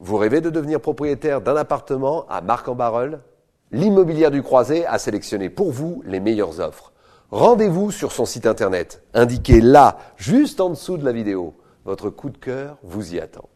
Vous rêvez de devenir propriétaire d'un appartement à marc en barrel L'immobilière du Croisé a sélectionné pour vous les meilleures offres. Rendez-vous sur son site internet, indiqué là, juste en dessous de la vidéo. Votre coup de cœur vous y attend.